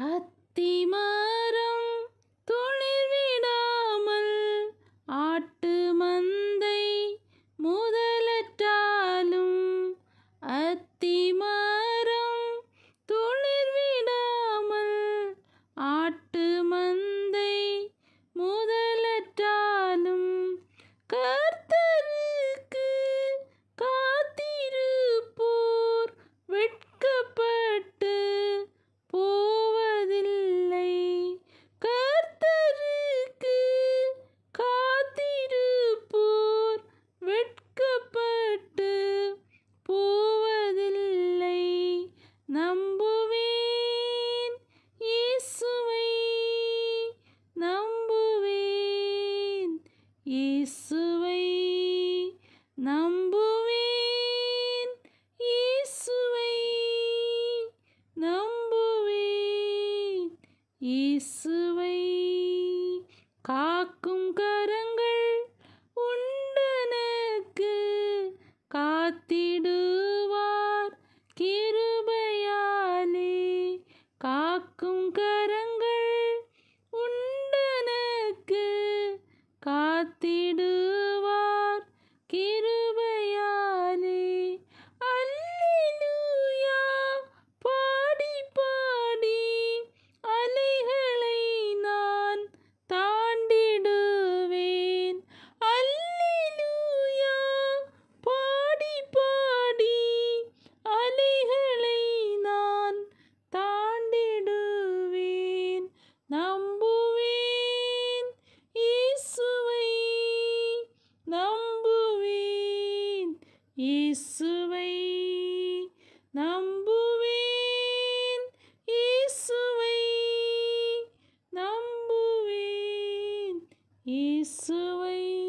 ハッティマ நம்புவேன் இயேசுவை நம்புவேன் இயேசுவை நம்புவேன் இயேசுவை நம்புவேன் இயேசுவை காக்கும் கரங்கள் உண்டனக்கு காத்திடுவார் கீழ் கரங்கள் இயேசுவை நம்புவேன் இயேசுவை நம்புவேன் இயேசுவை